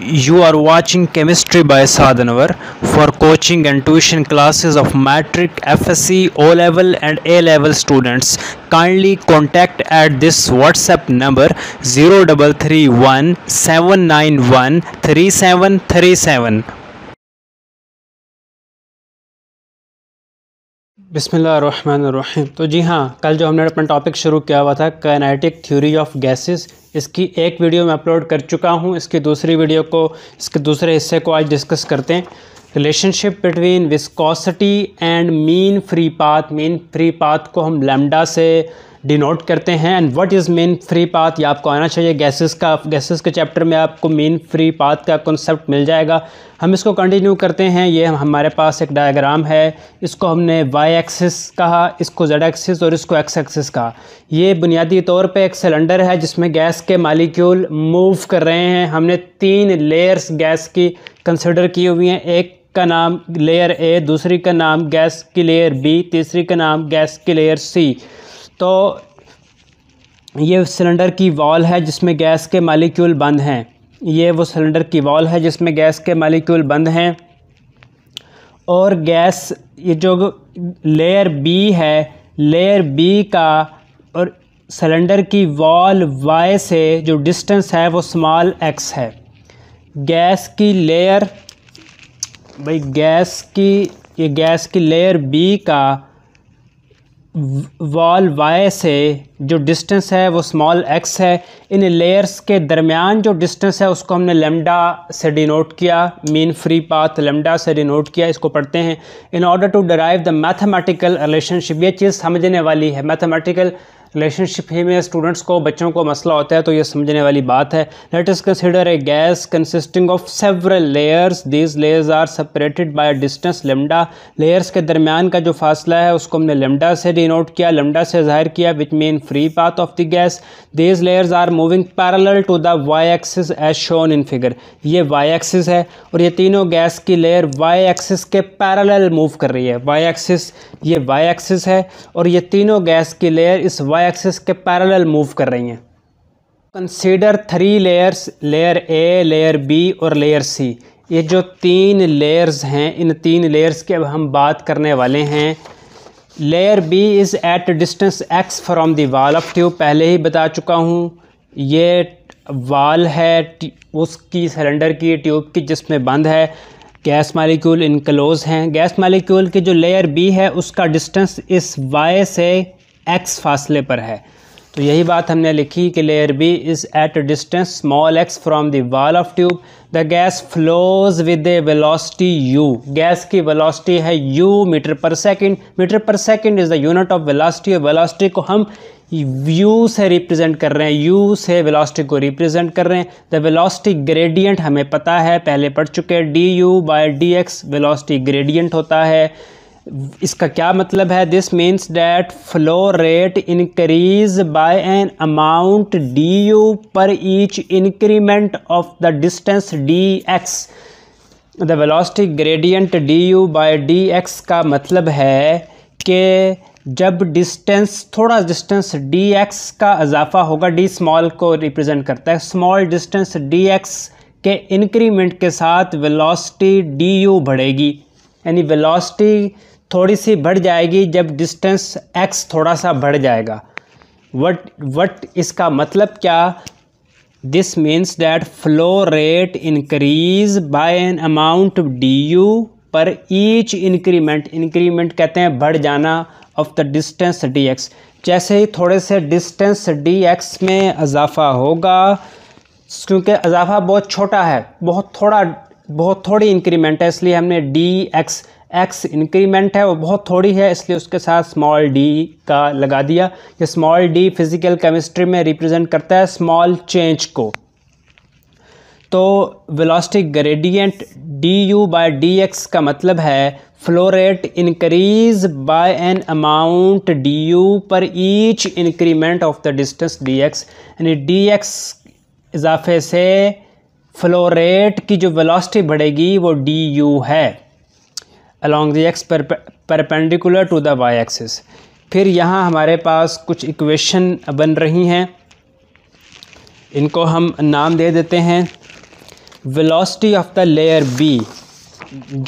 You are watching Chemistry by Sadhanavar. For coaching and tuition classes of Matric, FSC, O level, and A level students, kindly contact at this WhatsApp number 0331 791 3737. बिसमीम तो जी हाँ कल जो हमने अपना topic शुरू किया हुआ था कैनाइटिक थ्योरी ऑफ गैसेस इसकी एक वीडियो मैं अपलोड कर चुका हूँ इसकी दूसरी वीडियो को इसके दूसरे हिस्से को आज डिस्कस करते हैं relationship between viscosity and mean free path mean free path को हम लेमडा से डिनोट करते हैं and what is mean free path या आपको आना चाहिए गैसेस का गैसेस के चैप्टर में आपको मेन फ्री पाथ का कॉन्सेप्ट मिल जाएगा हम इसको कंटिन्यू करते हैं ये हमारे पास एक डायग्राम है इसको हमने वाई एक्सिस कहा इसको जेड एक्सिस और इसको एक्स एक्सिस कहा ये बुनियादी तौर पर एक सिलेंडर है जिसमें गैस के मालिक्यूल मूव कर रहे हैं हमने तीन लेयर्स गैस की कंसिडर की हुई हैं एक का नाम लेयर ए दूसरी का नाम गैस की लेयर बी तीसरी का नाम गैस की लेयर सी तो ये सिलेंडर की वॉल है जिसमें गैस के मालिक्यूल बंद हैं ये वो सिलेंडर की वॉल है जिसमें गैस के मालिक्यूल बंद हैं और गैस ये जो लेयर बी है लेयर बी का और सिलेंडर की वॉल वाई से जो डिस्टेंस है वो स्मॉल एक्स है गैस की लेयर भाई गैस की ये गैस की लेयर बी का वॉल वाई से जो डिस्टेंस है वो स्मॉल एक्स है इन लेयर्स के दरमियान जो डिस्टेंस है उसको हमने लेमडा से डिनोट किया मीन फ्री पाथ लेमडा से डिनोट किया इसको पढ़ते हैं in order to derive the mathematical relationship ये चीज़ समझने वाली है मैथमेटिकल रिलेशनशिप ही में स्टूडेंट्स को बच्चों को मसला होता है तो ये समझने वाली बात है let us consider a gas consisting of several layers these layers are separated by distance lambda layers के दरमियान का जो फासला है उसको हमने लेमडा से डिनोट किया लेमडा से जाहिर किया which mean free path of the gas these layers are moving parallel to the y axis as shown in figure ये वाई एक्सिस है और ये तीनों गैस की लेयर वाई एक्सिस के पैरल मूव कर रही है वाई एक्सिस ये वाई एक्सिस है और ये तीनों गैस की लेयर इस वाई वाई एक्सिस के पैरेलल मूव कर रही हैं consider three layers layer A layer B और लेयर सी ये जो तीन लेयर्स हैं इन तीन लेयर्स की अब हम बात करने वाले हैं layer B is at distance x from the wall of tube पहले ही बता चुका हूँ ये वाल है उसकी सिलेंडर की ट्यूब की जिसमें बंद है गैस मालिक्यूल इनकलोज हैं गैस मालिक्यूल की जो लेयर बी है उसका डिस्टेंस इस वाई से एक्स फासले पर है तो यही बात हमने लिखी कि layer B is at distance small x from the wall of tube the gas flows with a velocity u gas की वेलोसिटी है u metre per second metre per second is the unit of velocity और velocity को हम you से represent कर रहे हैं you से वेलोसिटी को रिप्रेजेंट कर रहे हैं द वेलोसिटी ग्रेडियंट हमें पता है पहले पढ़ चुके हैं d u by d x velocity gradient होता है इसका क्या मतलब है this means that flow rate increase by an amount d u per each increment of the distance d x the velocity gradient d u by d x का मतलब है कि जब डिस्टेंस थोड़ा डिस्टेंस डी एक्स का इजाफा होगा D small को रिप्रेजेंट करता है स्मॉल डिस्टेंस डी एक्स के इंक्रीमेंट के साथ वेलोसिटी डी यू बढ़ेगी यानी वेलोसिटी थोड़ी सी बढ़ जाएगी जब डिस्टेंस एक्स थोड़ा सा बढ़ जाएगा वट वट इसका मतलब क्या this means that flow rate increase by an amount d u per each increment increment कहते हैं बढ़ जाना of the distance d x जैसे ही थोड़े से डिस्टेंस डी एक्स में इजाफा होगा क्योंकि इजाफा बहुत छोटा है बहुत थोड़ा बहुत थोड़ी इंक्रीमेंट है इसलिए हमने डी एक्स एक्स इंक्रीमेंट है वो बहुत थोड़ी है इसलिए उसके साथ स्मॉल डी का लगा दिया ये स्मॉल डी फिज़िकल केमिस्ट्री में रिप्रेजेंट करता है स्मॉल चेंज को तो velocity gradient d u by d x का मतलब है flow rate increase by an amount d u per each increment of the distance d x यानी डी एक्स इजाफे से फ्लो रेट की जो वेलोसिटी बढ़ेगी वो डी यू है along the x perpendicular to the y axis फिर यहाँ हमारे पास कुछ इक्वेशन बन रही हैं इनको हम नाम दे देते हैं velocity of the layer B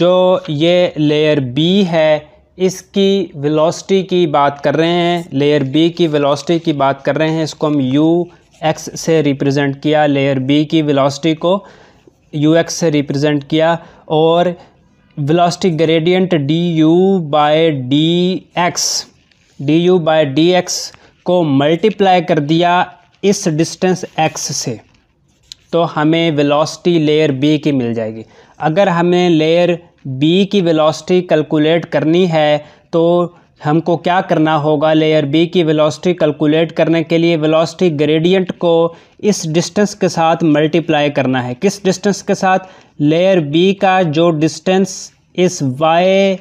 जो ये लेयर बी है इसकी वेलोसिटी की बात कर रहे हैं लेयर बी की वेलोसिटी की बात कर रहे हैं इसको हम यू एक्स से रिप्रेजेंट किया लेयर बी की वेलोसिटी को यू एक्स से रिप्रेजेंट किया और velocity gradient d u by d x d u by d x को मल्टीप्लाई कर दिया इस डिस्टेंस एक्स से तो हमें वेलोसिटी लेयर बी की मिल जाएगी अगर हमें लेयर बी की वेलोसिटी कैलकुलेट करनी है तो हमको क्या करना होगा लेयर बी की वेलोसिटी कैलकुलेट करने के लिए वेलोसिटी ग्रेडियंट को इस डिस्टेंस के साथ मल्टीप्लाई करना है किस डिस्टेंस के साथ लेयर बी का जो डिस्टेंस इस वाई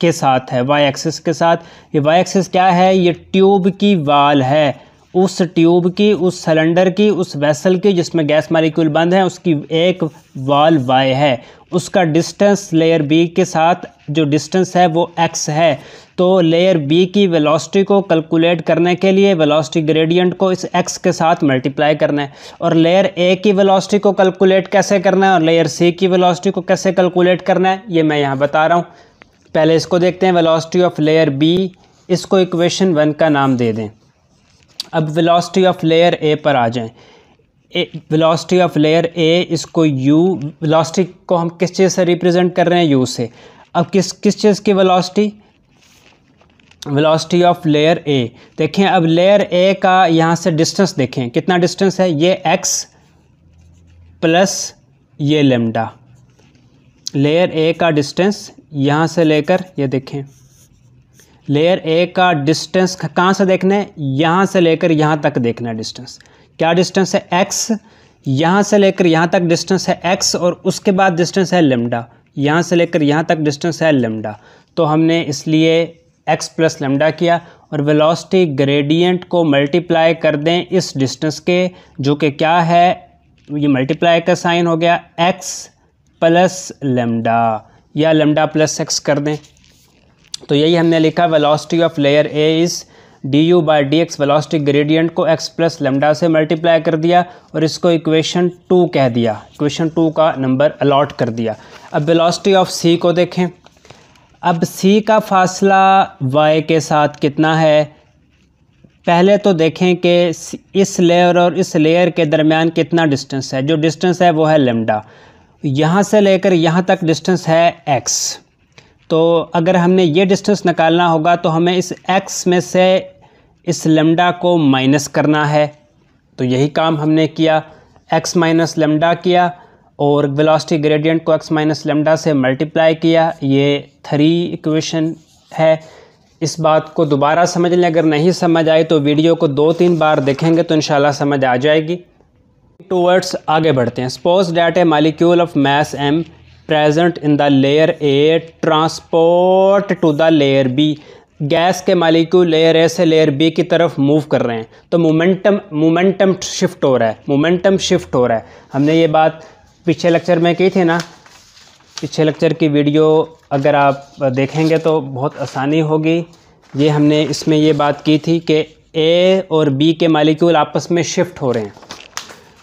के साथ है वाई एक्सिस के साथ ये वाई एक्सिस क्या है ये ट्यूब की वाल है उस ट्यूब की उस सिलेंडर की उस वेसल की जिसमें गैस मालिक्यूल बंद है उसकी एक वाल वाई है उसका डिस्टेंस लेयर बी के साथ जो डिस्टेंस है वो एक्स है तो लेयर बी की वेलोसिटी को कैलकुलेट करने के लिए वेलोसिटी ग्रेडियंट को इस एक्स के साथ मल्टीप्लाई करना है और लेयर ए की वेलोसिटी को कैलकुलेट कैसे करना है और लेयर सी की वेलोसिटी को कैसे कैलकुलेट करना है ये मैं यहाँ बता रहा हूँ पहले इसको देखते हैं वेलोसिटी ऑफ लेयर बी इसको इक्वेशन वन का नाम दे दें अब वेलोसिटी ऑफ लेयर ए पर आ जाएँ वेलोसिटी ऑफ लेयर ए इसको यू वेलोसिटी को हम किस चीज़ से रिप्रेजेंट कर रहे हैं यू से अब किस किस चीज़ की velocity velocity of layer A देखें अब लेयर ए का यहाँ से डिस्टेंस देखें कितना डिस्टेंस है ये एक्स प्लस ये लेमडा लेयर ए का डिस्टेंस यहाँ से लेकर ये देखें लेयर ए का डिस्टेंस कहाँ से देखना है यहाँ से लेकर यहाँ तक देखना है डिस्टेंस क्या डिस्टेंस है एक्स यहाँ से लेकर यहाँ तक डिस्टेंस है एक्स और उसके बाद डिस्टेंस है लेमडा यहाँ से लेकर यहाँ तक डिस्टेंस है लेमडा तो हमने इसलिए एक्स प्लस लेमडा किया और वेलोसिटी ग्रेडियंट को मल्टीप्लाई कर दें इस डिस्टेंस के जो कि क्या है ये मल्टीप्लाई का साइन हो गया एक्स प्लस लेमडा या लेमडा प्लस एक्स कर दें तो यही हमने लिखा velocity of layer A is d u by d x velocity gradient को एक्स प्लस लेमडा से मल्टीप्लाई कर दिया और इसको इक्वेशन टू कह दिया इक्वेशन टू का नंबर अलॉट कर दिया अब वेलासिटी ऑफ सी को देखें अब सी का फासला वाई के साथ कितना है पहले तो देखें कि इस लेयर और इस लेयर के दरमियान कितना डिस्टेंस है जो डिस्टेंस है वो है लेमडा यहाँ से लेकर यहाँ तक डिस्टेंस है एक्स तो अगर हमने ये डिस्टेंस निकालना होगा तो हमें इस एक्स में से इस लेमडा को माइनस करना है तो यही काम हमने किया एक्स माइनस लेमडा किया और वेलोसिटी ग्रेडियंट को एक्स माइनस लेमडा से मल्टीप्लाई किया ये थ्री इक्वेशन है इस बात को दोबारा समझ लें अगर नहीं समझ आए तो वीडियो को दो तीन बार देखेंगे तो इन समझ आ जाएगी टूवर्ड्स आगे बढ़ते हैं suppose that a molecule of mass m present in the layer A transport to the layer B gas के मालिक्यूल लेयर ए से लेयर बी की तरफ मूव कर रहे हैं तो मोमेंटम मोमेंटम शिफ्ट हो रहा है मोमेंटम शिफ्ट हो रहा है हमने ये बात पिछले लेक्चर में की थी ना पिछले लेक्चर की वीडियो अगर आप देखेंगे तो बहुत आसानी होगी ये हमने इसमें ये बात की थी कि ए और बी के मालिक्यूल आपस में शिफ्ट हो रहे हैं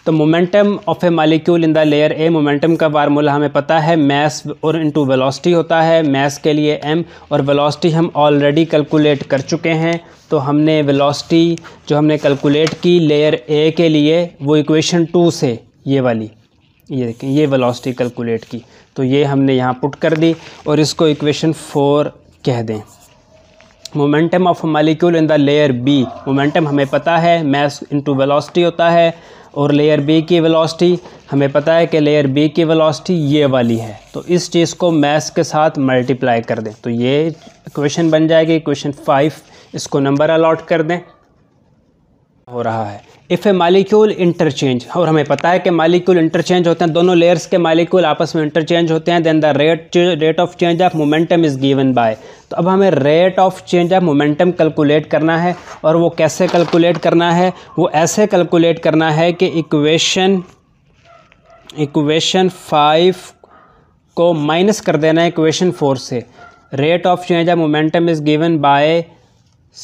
तो momentum of a molecule in the layer A momentum का फार्मूला हमें पता है मैस और इनटू वेलोसिटी होता है मैस के लिए एम और वेलोसिटी हम ऑलरेडी कैलकुलेट कर चुके हैं तो हमने वेलोसिटी जो हमने कैलकुलेट की लेयर ए के लिए वो इक्वेशन टू से ये वाली ये देखें ये वेलोसिटी कैलकुलेट की तो ये हमने यहाँ पुट कर दी और इसको इक्वेशन फोर कह दें momentum of molecule in the layer B momentum हमें पता है मैस इनटू वेलोसिटी होता है और लेयर बी की वेलोसिटी हमें पता है कि लेयर बी की वेलोसिटी ये वाली है तो इस चीज़ को मैस के साथ मल्टीप्लाई कर दें तो ये क्वेश्चन बन जाएगी क्वेश्चन फाइव इसको नंबर अलाट कर दें हो रहा है इफ़ ए मालिक्यूल इंटरचेंज और हमें पता है कि मालिक्यूल इंटरचेंज होते हैं दोनों लेयर्स के मालिक्यूल आपस में इंटरचेंज होते हैं then the rate rate of change of momentum is given by तो अब हमें rate of change of momentum calculate करना है और वो कैसे कैलकुलेट करना है वो ऐसे कैलकुलेट करना है कि इक्वेशन इक्वेशन फाइव को माइनस कर देना है इक्वेशन फोर से rate of change of momentum is given by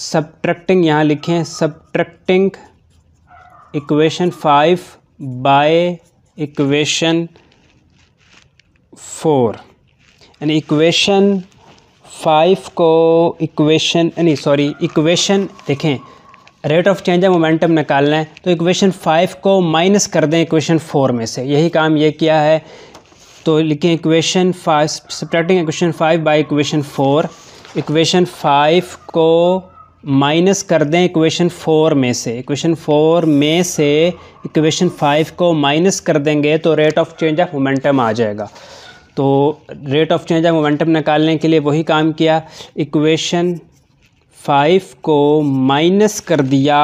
subtracting यहाँ लिखें subtracting equation five by equation four यानी इक्वेशन फाइव को इक्वेशन यानी सॉरी इक्वेशन देखें रेट ऑफ चेंज है मोमेंटम निकालना है तो इक्वेशन फाइव को माइनस कर दें इक्वेशन फोर में से यही काम ये किया है तो लिखें equation five subtracting equation five by equation four equation five को माइनस कर दें इक्वेशन फोर में से इक्वेशन फोर में से इक्वेशन फाइव को माइनस कर देंगे तो rate of change of momentum आ जाएगा तो rate of change of momentum निकालने के लिए वही काम किया इक्वेशन फाइव को माइनस कर दिया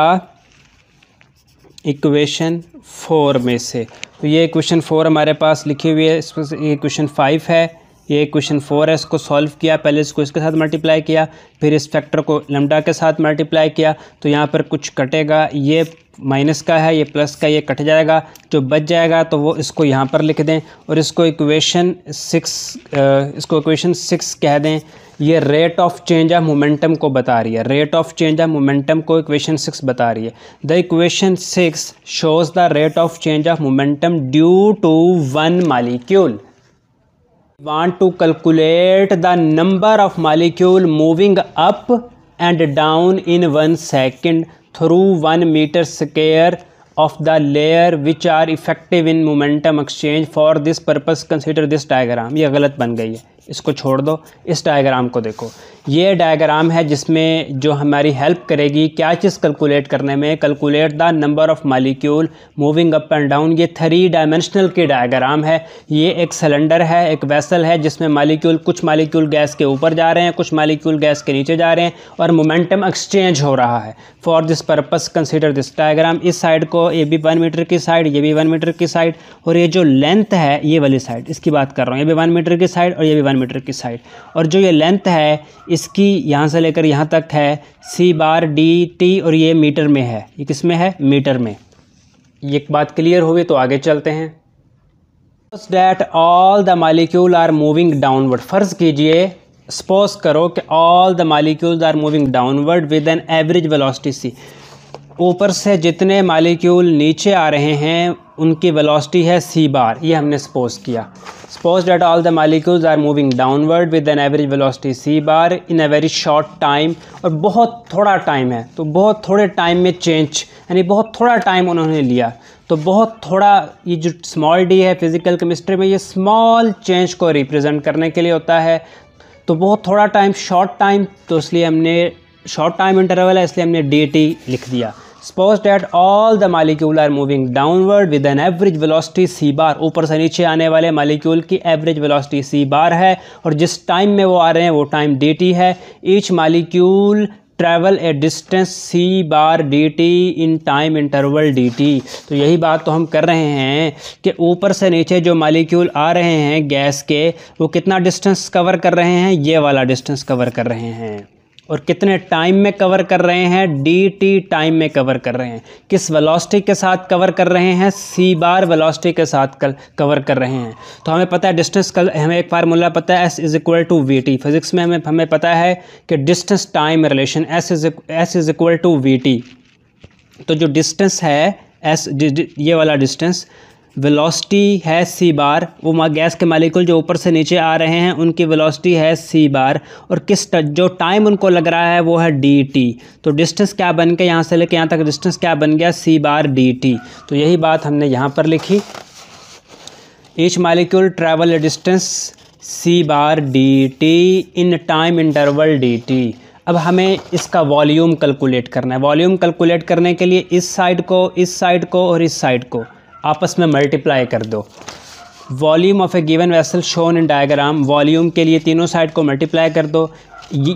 इक्वेशन फोर में से तो ये इक्वेशन फोर हमारे पास लिखी हुई है इसमें इक्वेशन फाइव है ये क्वेश्चन फोर है इसको सॉल्व किया पहले इसको इसके साथ मल्टीप्लाई किया फिर इस फैक्टर को लमडा के साथ मल्टीप्लाई किया तो यहाँ पर कुछ कटेगा ये माइनस का है ये प्लस का ये कट जाएगा जो बच जाएगा तो वो इसको यहाँ पर लिख दें और इसको इक्वेशन सिक्स इसको इक्वेशन सिक्स कह दें ये rate of change of momentum को बता रही है rate of change of momentum को इक्वेशन सिक्स बता रही है the equation six shows the rate of change of momentum due to one molecule want to calculate the number of molecule moving up and down in one second through one meter square of the layer which are effective in momentum exchange for this purpose consider this diagram ये गलत बन गई है इसको छोड़ दो इस diagram को देखो ये डायग्राम है जिसमें जो हमारी हेल्प करेगी क्या चीज़ कैलकुलेट करने में calculate the number of molecule moving up and down ये थ्री डायमेंशनल की डायग्राम है ये एक सिलेंडर है एक वेसल है जिसमें मालिक्यूल कुछ मालिक्यूल गैस के ऊपर जा रहे हैं कुछ मालिक्यूल गैस के नीचे जा रहे हैं और मोमेंटम एक्सचेंज हो रहा है for this purpose consider this diagram इस साइड को ये भी वन मीटर की साइड ये भी वन मीटर की साइड और ये जो लेंथ है ये वाली साइड इसकी बात कर रहा हूँ ये भी वन मीटर की साइड और ये भी वन सेवन मीटर की साइड और जो ये लेंथ है इसकी यहाँ से लेकर यहाँ तक है सी बार डी टी और ये मीटर में है ये किस में है मीटर में ये बात क्लियर हो गई तो आगे चलते हैं that all the molecule are moving downward फ़र्ज़ कीजिए सपोज करो कि all the molecule are moving downward with an average velocity c ऊपर से जितने मालिक्यूल नीचे आ रहे हैं उनकी वेलोसिटी है सी बार ये हमने सपोज किया suppose that all the molecules are moving downward with an average velocity c bar in a very short time और बहुत थोड़ा टाइम है तो बहुत थोड़े टाइम में चेंज यानी बहुत थोड़ा टाइम उन्होंने लिया तो बहुत थोड़ा ये जो स्मॉल डी है फिज़िकल केमिस्ट्री में ये स्मॉल चेंज को रिप्रेजेंट करने के लिए होता है तो बहुत थोड़ा टाइम शॉर्ट टाइम तो इसलिए हमने शॉर्ट टाइम इंटरवल है इसलिए हमने डी लिख दिया suppose that all the molecule are moving downward with an average velocity c bar ऊपर से नीचे आने वाले मालिक्यूल की एवरेज वेलोसिटी सी बार है और जिस टाइम में वो आ रहे हैं वो टाइम डी टी है each molecule travel a distance c bar D t in time interval d t तो यही बात तो हम कर रहे हैं कि ऊपर से नीचे जो मालिक्यूल आ रहे हैं गैस के वो कितना डिस्टेंस कवर कर रहे हैं ये वाला डिस्टेंस कवर कर रहे हैं और कितने टाइम में कवर कर रहे हैं डी टी टाइम में कवर कर रहे हैं किस वेलोसिटी के साथ कवर कर रहे हैं सी बार वेलोसिटी के साथ कल कवर कर रहे हैं तो हमें पता है डिस्टेंस कल हमें एक फार्मूला पता है s is equal to v t physics में हमें हमें पता है कि distance time relation s is s is equal to v t तो जो डिस्टेंस है एस ये वाला डिस्टेंस वेलोसिटी है सी बार वो गैस के मालिकुल जो ऊपर से नीचे आ रहे हैं उनकी वेलोसिटी है सी बार और किस ट, जो टाइम उनको लग रहा है वो है डी टी तो डिस्टेंस क्या बन के यहाँ से लेके यहाँ तक डिस्टेंस क्या बन गया सी बार डी टी तो यही बात हमने यहाँ पर लिखी each molecule travel distance c bar D t in time interval d t अब हमें इसका वॉल्यूम कैलकुलेट करना है वॉल्यूम कैलकुलेट करने के लिए इस साइड को इस साइड को और इस साइड को आपस में मल्टीप्लाई कर दो volume of a given vessel shown in diagram volume के लिए तीनों साइड को मल्टीप्लाई कर दो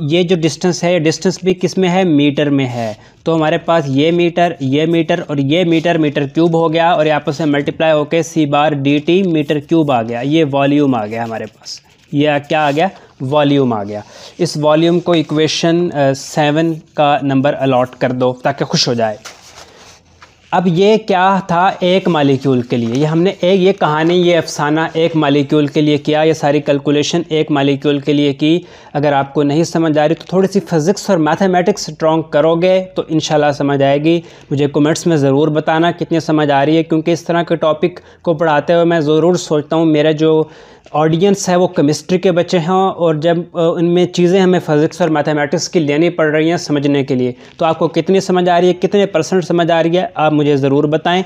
ये जो डिस्टेंस है डिस्टेंस भी किस में है मीटर में है तो हमारे पास ये मीटर ये मीटर और ये मीटर मीटर क्यूब हो गया और आपस में मल्टीप्लाई होकर सी बार डी टी मीटर क्यूब आ गया ये वॉल्यूम आ गया हमारे पास यह क्या आ गया वॉल्यूम आ गया इस वॉल्यूम को इक्वेशन सेवन का नंबर अलॉट कर दो ताकि खुश हो जाए अब ये क्या था एक मालिक्यूल के लिए ये हमने एक ये कहानी ये अफसाना एक मालिक्यूल के लिए किया ये सारी कैलकुलेशन एक मालिक्यूल के लिए की अगर आपको नहीं समझ आ रही तो थोड़ी सी फिज़िक्स और मैथमेटिक्स स्ट्रॉन्ग करोगे तो इन समझ आएगी मुझे कमेंट्स में ज़रूर बताना कितनी समझ आ रही है क्योंकि इस तरह के टॉपिक को पढ़ाते हुए मैं ज़रूर सोचता हूँ मेरा जो ऑडियंस है वो केमिस्ट्री के बच्चे हैं और जब उनमें चीज़ें हमें फ़िज़िक्स और मैथमेटिक्स की लेनी पड़ रही हैं समझने के लिए तो आपको कितनी समझ आ रही है कितने परसेंट समझ आ रही है आप मुझे ज़रूर बताएं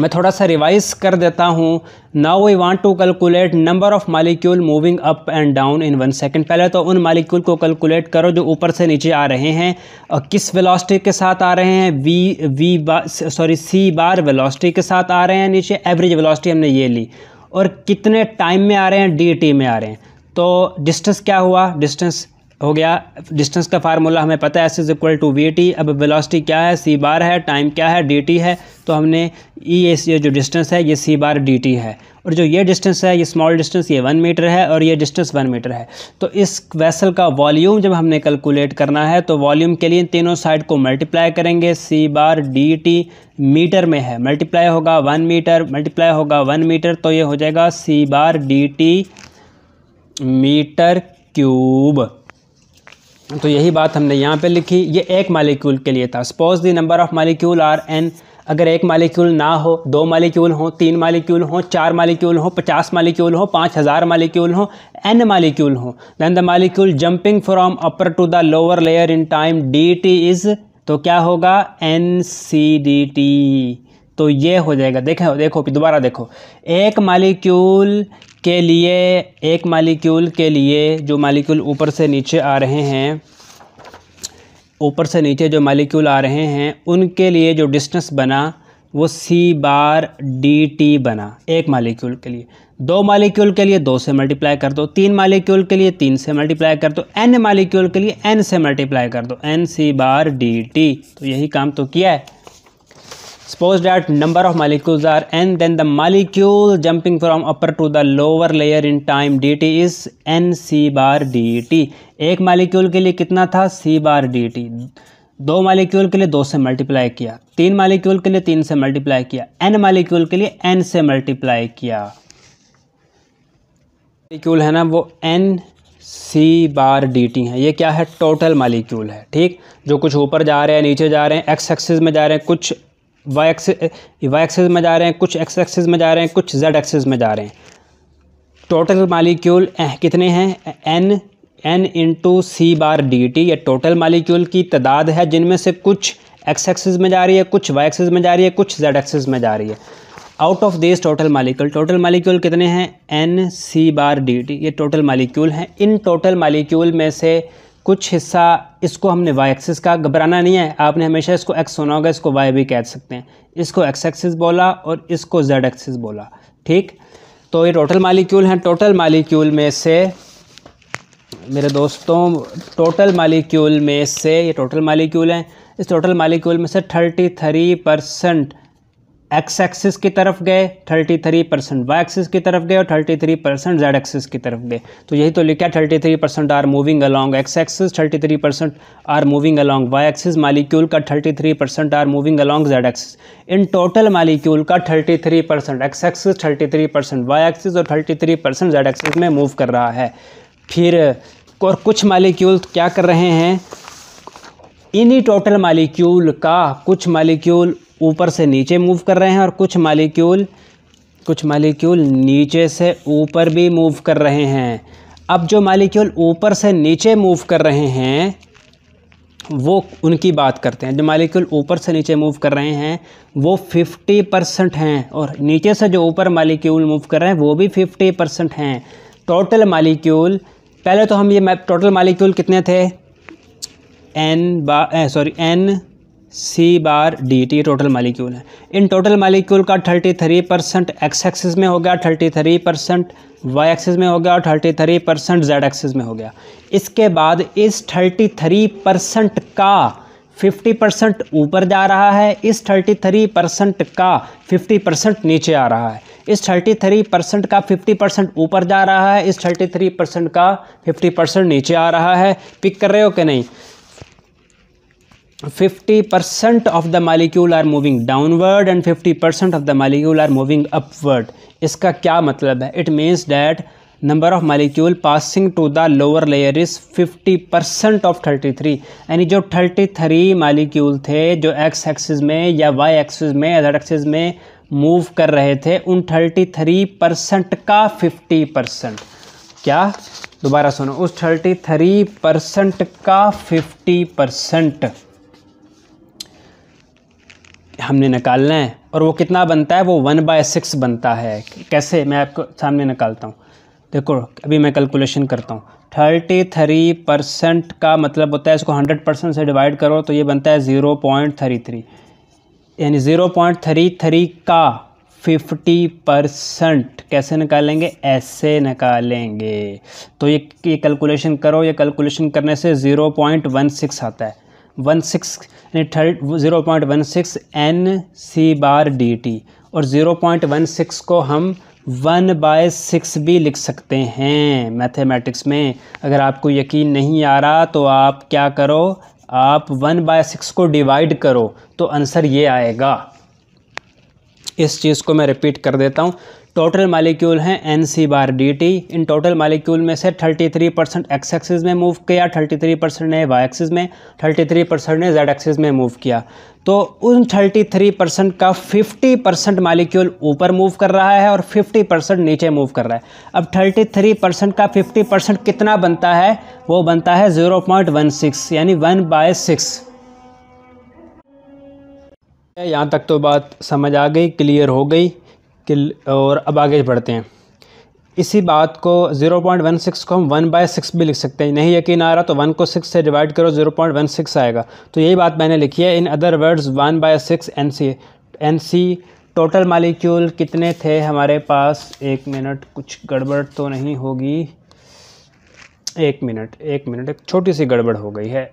मैं थोड़ा सा रिवाइज कर देता हूँ now we want to calculate number of molecule moving up and down in one second पहले तो उन मालिक्यूल को कैलकुलेट करो जो ऊपर से नीचे आ रहे हैं और किस वेलोसिटी के साथ आ रहे हैं v v bar sorry c bar velocity के साथ आ रहे हैं नीचे एवरेज वेलोसिटी हमने ये ली और कितने टाइम में आ रहे हैं डी में आ रहे हैं तो डिस्टेंस क्या हुआ डिस्टेंस हो गया डिस्टेंस का फार्मूला हमें पता है s is equal to v t अब वेलोसिटी क्या है सी बार है टाइम क्या है डी टी है तो हमने ई ये जो डिस्टेंस है ये सी बार डी टी है और जो ये डिस्टेंस है ये स्मॉल डिस्टेंस ये वन मीटर है और ये डिस्टेंस वन मीटर है तो इस वेसल का वॉल्यूम जब हमने कैलकुलेट करना है तो वॉल्यूम के लिए तीनों साइड को मल्टीप्लाई करेंगे सी बार डी टी मीटर में है मल्टीप्लाई होगा वन मीटर मल्टीप्लाई होगा वन मीटर तो ये हो जाएगा सी बार डी टी मीटर क्यूब तो यही बात हमने यहाँ पे लिखी ये एक मालिक्यूल के लिए था suppose the number of molecule are n अगर एक मालिक्यूल ना हो दो मालिक्यूल हो तीन मालिक्यूल हो चार मालिक्यूल हो पचास मालिक्यूल हो पाँच हज़ार मालिक्यूल हो एन मालिक्यूल हो then the molecule jumping from upper to the lower layer in time d t is तो क्या होगा एन सी डी टी तो ये हो जाएगा देखो देखो दोबारा देखो एक मालिक्यूल के लिए एक मालिक्यूल के लिए जो मालिक्यूल ऊपर से नीचे आ रहे हैं ऊपर से नीचे जो मालिक्यूल आ रहे हैं उनके लिए जो डिस्टेंस बना वो सी बार डी टी बना एक मालिक्यूल के लिए दो मालिक्यूल के लिए दो से मल्टीप्लाई कर दो तीन मालिक्यूल के लिए तीन से मल्टीप्लाई कर दो एन मालिक्यूल के लिए एन से मल्टीप्लाई कर दो एन सी बार डी टी तो यही काम तो किया है suppose that number of molecules are n then the molecule jumping from upper to the lower layer in time dt is n c bar dt एक मालिक्यूल के लिए कितना था c बार dt दो मालिक्यूल के लिए दो से मल्टीप्लाई किया तीन मालिक्यूल के लिए तीन से मल्टीप्लाई किया एन मालिक्यूल के लिए एन से मल्टीप्लाई किया मालिक्यूल है ना वो एन सी बार डी टी है ये क्या है टोटल मालिक्यूल है ठीक जो कुछ ऊपर जा रहे हैं नीचे जा रहे हैं एक्स एक्सिस में जा रहे हैं कुछ वाई एक्स वाई एक्सेस में जा रहे हैं कुछ एक्स एक्सेस में जा रहे हैं कुछ जेड एक्सेस में जा रहे हैं टोटल मालिक्यूल eh, कितने हैं एन एन इंटू सी बार डी टी ये टोटल मालिक्यूल की तादाद है जिनमें से कुछ एक्स एक्सेस में जा रही है कुछ वाई एक्सेस में जा रही है कुछ जेड एक्सेस में जा रही है out of this total molecule total molecule कितने हैं एन सी बार डी टी ये टोटल मालिक्यूल हैं इन टोटल मालिक्यूल में से कुछ हिस्सा इसको हमने वाई एक्सिस का घबराना नहीं है आपने हमेशा इसको एक्स होना होगा इसको वाई भी कह सकते हैं इसको एक्स एक्सिस बोला और इसको जेड एक्सिस बोला ठीक तो ये टोटल मालिक्यूल हैं टोटल मालिक्यूल में से मेरे दोस्तों टोटल मालिक्यूल में से ये टोटल मालिक्यूल हैं इस टोटल मालिक्यूल में से thirty three percent x axis की तरफ गए 33 परसेंट वाई एक्सिस की तरफ गए और 33 परसेंट जेड एक्सिस की तरफ गए तो यही तो लिखा है three percent are moving along x axis 33 percent are moving along y axis molecule का 33 percent are moving along z axis in total molecule का 33 percent x axis thirty percent y axis और थर्टी परसेंट जेड एक्सिस में move कर रहा है फिर और कुछ मालिक्यूल क्या कर रहे हैं इन्हीं टोटल मालिक्यूल का कुछ मालिक्यूल ऊपर से नीचे मूव कर रहे हैं और कुछ मालिक्यूल कुछ मालिक्यूल नीचे से ऊपर भी मूव कर रहे हैं अब जो मालिक्यूल ऊपर से नीचे मूव कर रहे हैं वो उनकी बात करते हैं जो मालिक्यूल ऊपर से नीचे मूव कर रहे हैं वो 50 परसेंट हैं और नीचे से जो ऊपर मालिक्यूल मूव कर रहे हैं वो भी 50 परसेंट हैं टोटल मालिक्यूल पहले तो हम ये टोटल मालिक्यूल कितने थे एन बा सॉरी एन सी बार डी टी टोटल मालिक्यूल है इन टोटल मालिक्यूल का thirty three percent x axis में हो गया thirty three percent y axis में हो गया और thirty three percent z axis में हो गया इसके बाद इस थर्टी थ्री परसेंट का फिफ्टी परसेंट ऊपर जा रहा है इस थर्टी थ्री परसेंट का फिफ्टी परसेंट नीचे आ रहा है इस थर्टी थ्री परसेंट का फिफ्टी परसेंट ऊपर जा रहा है इस थर्टी थ्री परसेंट का फिफ्टी परसेंट नीचे आ रहा है पिक कर रहे हो कि नहीं 50% percent of the molecule are moving downward and 50% percent of the molecule are moving upward इसका क्या मतलब है it means that number of molecule passing to the lower layer is 50% percent of 33 यानी जो 33 मालिक्यूल थे जो x एक्सिस में या y एक्सिस में या एक्सिस में मूव कर रहे थे उन 33% परसेंट का 50% परसेंट क्या दोबारा सुनो उस 33% परसेंट का 50% परसेंट हमने निकालना है और वो कितना बनता है वो वन बाय सिक्स बनता है कैसे मैं आपको सामने निकालता हूँ देखो अभी मैं कैलकुलेशन करता हूँ थर्टी थ्री परसेंट का मतलब होता है इसको हंड्रेड परसेंट से डिवाइड करो तो ये बनता है ज़ीरो पॉइंट थ्री थ्री यानी ज़ीरो पॉइंट थ्री थ्री का फिफ्टी परसेंट कैसे निकालेंगे ऐसे निकालेंगे तो ये ये कैलकुलेशन करो ये कैलकुलेशन करने से ज़ीरो पॉइंट वन सिक्स आता है वन सिक्स यानी zero point one six n c बार डी टी और ज़ीरो पॉइंट वन सिक्स को हम वन बाय सिक्स भी लिख सकते हैं मैथमेटिक्स में अगर आपको यकीन नहीं आ रहा तो आप क्या करो आप वन बाय सिक्स को डिवाइड करो तो आंसर ये आएगा इस चीज़ को मैं रिपीट कर देता हूँ टोटल मालिक्यूल हैं n c bar D t in total molecule में से 33 परसेंट एक्स एक्सिस में मूव किया 33 परसेंट ने वाई एक्सिस में 33 परसेंट ने जेड एक्सिस में मूव किया तो उन 33 परसेंट का 50 परसेंट मालिक्यूल ऊपर मूव कर रहा है और 50 परसेंट नीचे मूव कर रहा है अब 33 परसेंट का 50 परसेंट कितना बनता है वो बनता है 0.16 यानी वन बाय सिक्स यहाँ तक तो बात समझ आ गई क्लियर हो गई और अब आगे बढ़ते हैं इसी बात को 0.16 को हम वन बाय सिक्स भी लिख सकते हैं नहीं यकीन आ रहा तो वन को सिक्स से डिवाइड करो 0.16 आएगा तो यही बात मैंने लिखी है in other words one by six n c n c total molecule कितने थे हमारे पास एक मिनट कुछ गड़बड़ तो नहीं होगी एक मिनट एक मिनट एक छोटी सी गड़बड़ हो गई है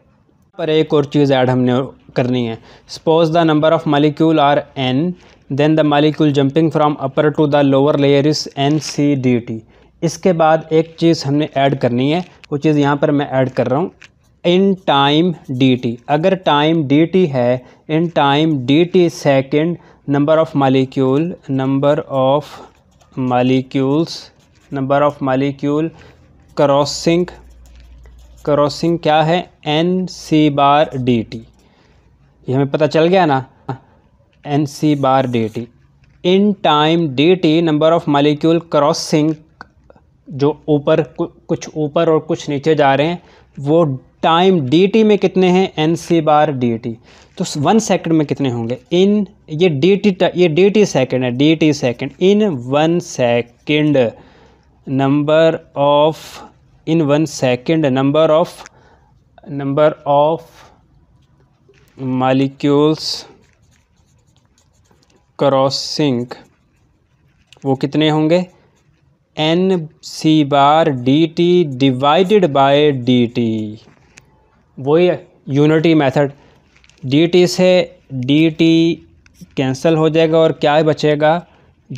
पर एक और चीज़ ऐड हमने करनी है suppose the number of molecule are n then the molecule jumping from upper to the lower layer is n c d t इसके बाद एक चीज़ हमने ऐड करनी है वो चीज़ यहाँ पर मैं ऐड कर रहा हूँ इन टाइम डी टी अगर टाइम डी टी है in time d t second number of molecule number of molecules number of molecule crossing crossing क्या है एन सी बार डी टी ये हमें पता चल गया ना n c bar D t in time d t number of molecule crossing जो ऊपर कुछ ऊपर और कुछ नीचे जा रहे हैं वो टाइम डी टी में कितने हैं एन सी बार डी टी तो वन सेकंड में कितने होंगे इन ये डी टी ये डी टी सेकेंड है d t second in one second number of in one second number of number of molecules crossing वो कितने होंगे n c bar D t divided by d t वही unity method d t से d t cancel हो जाएगा और क्या बचेगा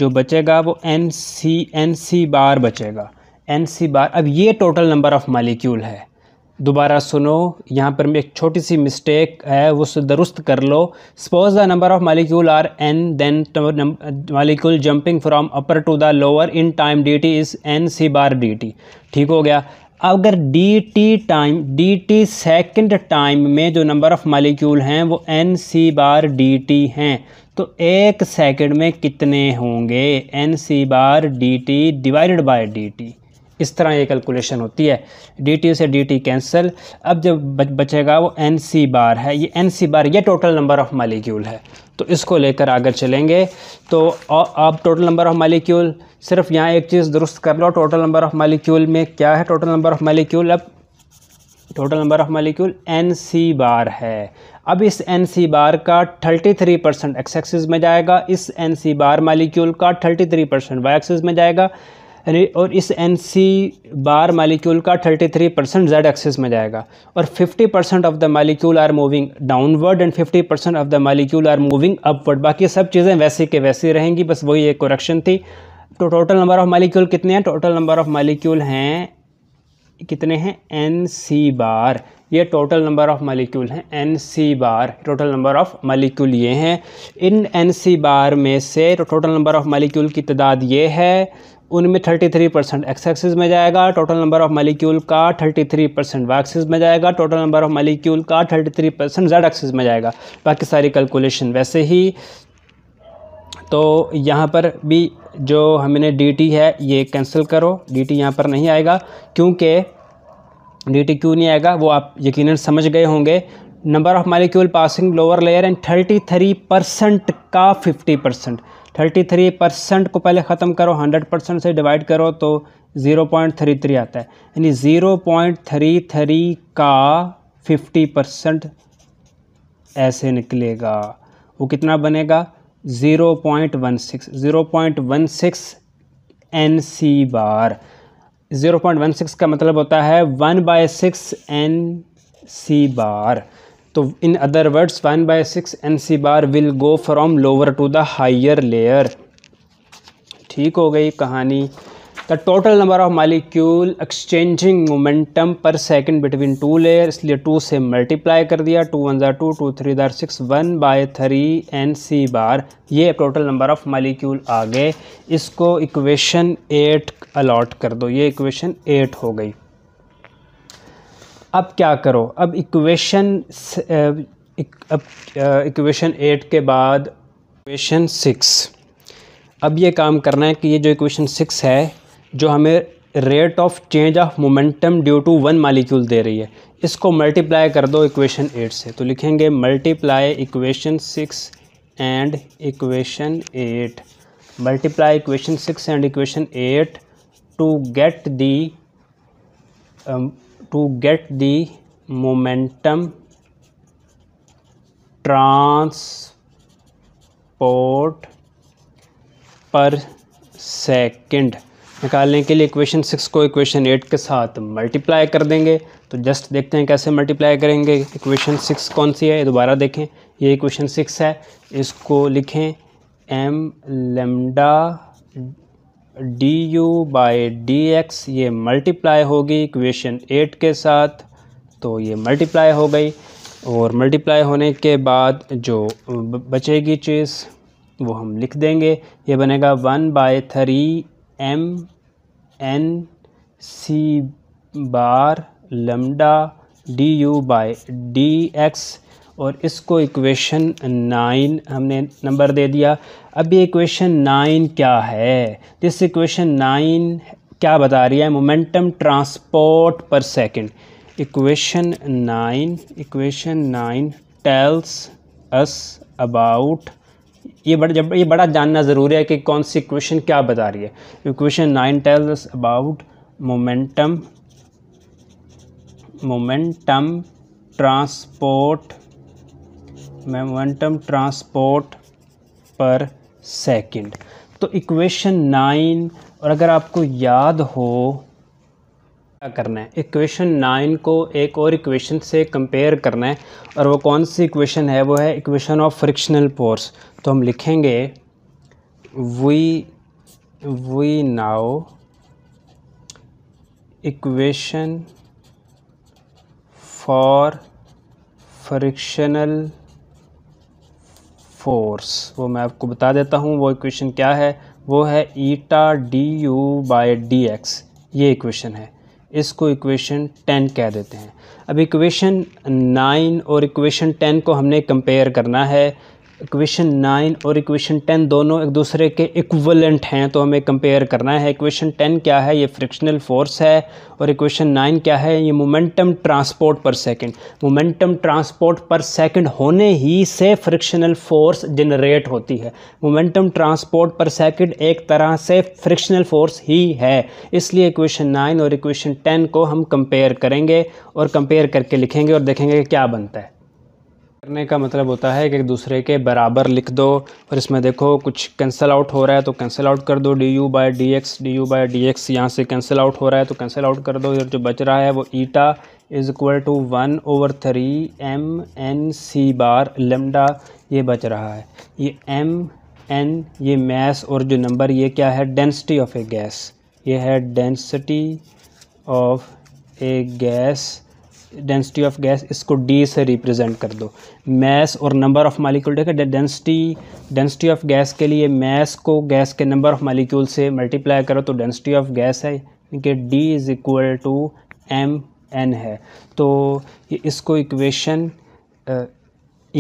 जो बचेगा वो एन सी एन सी बार बचेगा एन सी बार अब ये टोटल नंबर ऑफ़ मालिक्यूल है दोबारा सुनो यहाँ पर एक छोटी सी मिस्टेक है वो दुरुस्त कर लो suppose the number of molecule are n then molecule jumping from upper to the lower in time d t is n c bar D t ठीक हो गया अगर d t time d t second time में जो number of molecule हैं वो n c बार D t हैं तो एक सेकेंड में कितने होंगे n c bar D t divided by d t इस तरह ये कैलकुलेशन होती है डी टी से डी टी कैंसिल अब जब बचेगा वो एन सी बार है ये एन सी बार ये टोटल नंबर ऑफ़ मालिक्यूल है तो इसको लेकर आगे चलेंगे तो आप टोटल नंबर ऑफ़ मालिक्यूल सिर्फ यहाँ एक चीज़ दुरुस्त कर लो टोटल नंबर ऑफ़ मालिक्यूल में क्या है टोटल नंबर ऑफ़ मालिक्यूल अब total number of molecule n c bar है अब इस एन सी बार का 33 परसेंट एक्स एक्सिस में जाएगा इस एन सी बार मालिक्यूल का 33 परसेंट वाई एक्सिस में जाएगा और इस एन सी बार मालिक्यूल का 33 परसेंट जेड एक्सेस में जाएगा और 50 percent of the molecule are moving downward and 50 percent of the molecule are moving upward बाकी सब चीज़ें वैसे के वैसे रहेंगी बस वही एक करेक्शन थी तो टोटल नंबर ऑफ़ मालिक्यूल कितने हैं टोटल नंबर ऑफ़ मालिक्यूल हैं कितने हैं एन सी बार ये टोटल नंबर ऑफ़ मालिक्यूल हैं n c bar total number of molecule ये हैं इन एन सी बार में से टोटल नंबर ऑफ़ मालिक्यूल की तादाद ये है उनमें 33 परसेंट एक्स एक्सिस में जाएगा टोटल नंबर ऑफ मालिक्यूल का 33 परसेंट वाई एक्सिस में जाएगा टोटल नंबर ऑफ मालिक्यूल का 33 परसेंट जेड एक्सिस में जाएगा बाकी सारी कैलकुलेशन वैसे ही तो यहाँ पर भी जो हमने डी है ये कैंसिल करो डी टी यहाँ पर नहीं आएगा क्योंकि डी टी क्यों नहीं आएगा वो आप यकीन समझ गए होंगे number of molecule passing lower layer and thirty three percent का fifty percent thirty three percent को पहले ख़त्म करो हंड्रेड परसेंट से डिवाइड करो तो ज़ीरो पॉइंट थ्री थ्री आता है यानी ज़ीरो पॉइंट थ्री थ्री का फिफ्टी परसेंट ऐसे निकलेगा वो कितना बनेगा zero point one six zero point one six n c bar zero point one six का मतलब होता है one by six n c bar तो in other words one by six n c bar will go from lower to the higher layer ठीक हो गई कहानी the total number of molecule exchanging momentum पर सेकंड बिटवीन टू लेयर इसलिए two से multiply कर दिया टू वन ज़ार टू टू थ्री ज़ार six one by three n c bar ये टोटल नंबर ऑफ मालिक्यूल आ गए इसको इक्वेशन एट अलाट कर दो ये इक्वेशन एट हो गई अब क्या करो अब इक्वेशन अब इक्वेशन एट के बाद इक्वेशन सिक्स अब ये काम करना है कि ये जो इक्वेशन सिक्स है जो हमें rate of change of momentum due to one molecule दे रही है इसको मल्टीप्लाई कर दो इक्वेशन एट से तो लिखेंगे multiply equation six and equation eight multiply equation six and equation eight to get the to get the momentum transport पर सेकेंड निकालने के लिए इक्वेशन सिक्स को इक्वेशन एट के साथ मल्टीप्लाई कर देंगे तो जस्ट देखते हैं कैसे मल्टीप्लाई करेंगे इक्वेशन सिक्स कौन सी है ये दोबारा देखें ये इक्वेशन सिक्स है इसको लिखें m lambda d u by d x ये मल्टीप्लाई होगी इक्वेशन एट के साथ तो ये मल्टीप्लाई हो गई और मल्टीप्लाई होने के बाद जो बचेगी चीज़ वो हम लिख देंगे ये बनेगा one by three M n c bar lambda d u by d x और इसको इक्वेशन नाइन हमने नंबर दे दिया अब ये इक्वेशन नाइन क्या है दिस इक्वेशन नाइन क्या बता रही है मोमेंटम ट्रांसपोर्ट पर second equation nine equation nine tells us about ये बड़ा जब ये बड़ा जानना ज़रूरी है कि कौन सी इक्वेशन क्या बता रही है equation nine tells us about momentum momentum transport momentum transport पर सेकंड तो इक्वेशन नाइन और अगर आपको याद हो क्या करना है इक्वेशन नाइन को एक और इक्वेशन से कंपेयर करना है और वो कौन सी इक्वेशन है वो है इक्वेशन ऑफ फ्रिक्शनल फोर्स तो हम लिखेंगे we we now equation for frictional force वो मैं आपको बता देता हूँ वो इक्वेशन क्या है वो है eta d u by d x ये इक्वेशन है इसको इक्वेशन टेन कह देते हैं अब इक्वेशन नाइन और इक्वेशन टेन को हमने कंपेयर करना है इक्वेशन नाइन और इक्वेशन टेन दोनों एक दूसरे के इक्वलेंट हैं तो हमें कंपेयर करना है इक्वेशन टेन क्या है ये फ्रिक्शनल फोर्स है और इक्वेशन नाइन क्या है ये मोमेंटम ट्रांसपोर्ट पर सेकंड मोमेंटम ट्रांसपोर्ट पर सेकंड होने ही से फ्रिक्शनल फोर्स जनरेट होती है मोमेंटम ट्रांसपोर्ट पर सेकंड एक तरह से फ्रिक्शनल फोर्स ही है इसलिए इक्वेशन नाइन और इक्वेशन टेन को हम कंपेयर करेंगे और कंपेयर करके लिखेंगे और देखेंगे क्या बनता है करने का मतलब होता है कि एक दूसरे के बराबर लिख दो और इसमें देखो कुछ कैंसिल आउट हो रहा है तो कैंसिल आउट कर दो d u by d x d u by d x यहाँ से कैंसिल आउट हो रहा है तो कैंसिल आउट कर दो इधर जो बच रहा है वो eta is equal to one over three M n c bar lambda ये बच रहा है ये एम एन ये मैस और जो नंबर ये क्या है डेंसिटी ऑफ ए गैस ये है density of a gas density of gas इसको डी से रिप्रेजेंट कर दो मैस और नंबर ऑफ मालिक्यूल देखो डेंसिटी डेंसिटी ऑफ गैस के लिए मैस को गैस के नंबर ऑफ मालिक्यूल से मल्टीप्लाई करो तो डेंसिटी ऑफ गैस है कि D is equal to M N है तो इसको इक्वेशन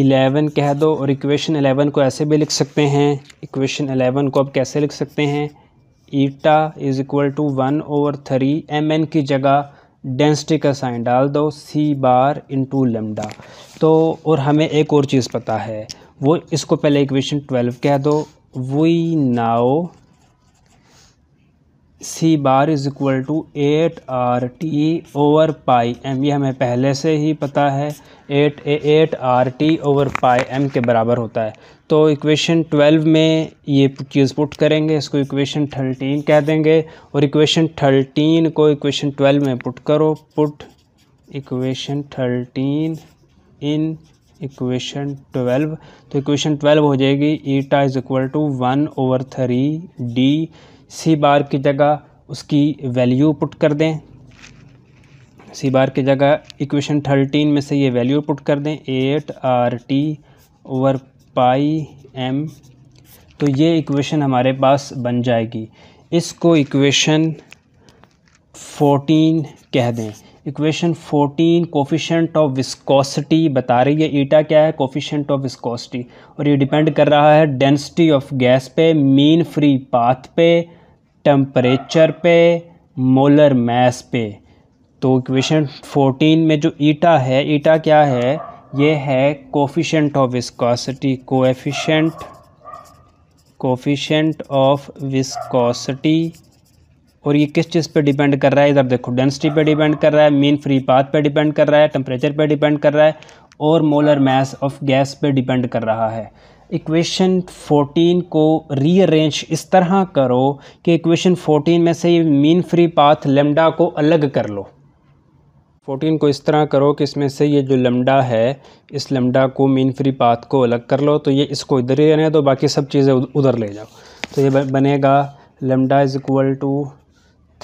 इलेवन कह दो और इक्वेशन एलेवन को ऐसे भी लिख सकते हैं इक्वेशन एलेवन को आप कैसे लिख सकते हैं eta is equal to one over three M N की जगह डेंसिटी का साइन डाल दो सी बार टू लेमडा तो और हमें एक और चीज़ पता है वो इसको पहले इक्वेशन ट्वेल्व कह दो we now C bar is equal to eight R T over pi M ये हमें पहले से ही पता है eight eight R T over pi M के बराबर होता है तो इक्वेशन ट्वेल्व में ये चीज़ पुट करेंगे इसको इक्वेशन थर्टीन कह देंगे और इक्वेशन थर्टीन को इक्वेशन ट्वेल्व में पुट करो put equation thirteen in equation twelve तो इक्वेशन ट्वेल्व हो जाएगी eta is equal to one over three D C bar की जगह उसकी वैल्यू पुट कर दें सी बार की जगह इक्वेशन थर्टीन में से ये वैल्यू पुट कर दें eight R T over pi M तो ये इक्वेशन हमारे पास बन जाएगी इसको इक्वेशन 14 कह दें इक्वेशन 14 कोफिशेंट ऑफ विस्कोसिटी बता रही है ईटा क्या है कोफिशेंट ऑफ विस्कोसिटी और ये डिपेंड कर रहा है डेंसिटी ऑफ गैस पे मीन फ्री पाथ पे टम्परेचर पे मोलर मैस पे तो इक्वेशन 14 में जो ईटा है ईटा क्या है ये है coefficient of viscosity coefficient coefficient of viscosity और ये किस चीज़ पे डिपेंड कर रहा है इधर देखो डेंसिटी पे डिपेंड कर रहा है मीन फ्री पाथ पे डिपेंड कर रहा है टेम्परेचर पे डिपेंड कर रहा है और मोलर मास ऑफ गैस पे डिपेंड कर रहा है इक्वेशन 14 को रीअरेंज इस तरह करो कि इक्वेशन 14 में से ये मीन फ्री पाथ लेमडा को अलग कर लो फोटीन को इस तरह करो कि इसमें से ये जो लम्डा है इस लम्डा को मीन फ्री पाथ को अलग कर लो तो ये इसको इधर ही रहने दो बाकी सब चीज़ें उधर ले जाओ तो ये बनेगा lambda is equal to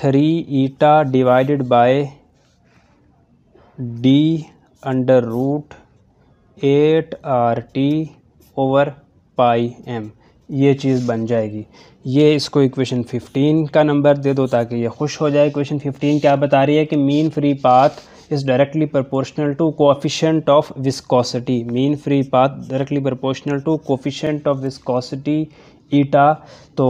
three eta divided by D under root eight R T over pi M ये चीज़ बन जाएगी ये इसको इक्वेशन 15 का नंबर दे दो ताकि ये खुश हो जाए इक्वेशन 15 क्या बता रही है कि mean free path is directly proportional to coefficient of viscosity mean free path directly proportional to coefficient of viscosity eta तो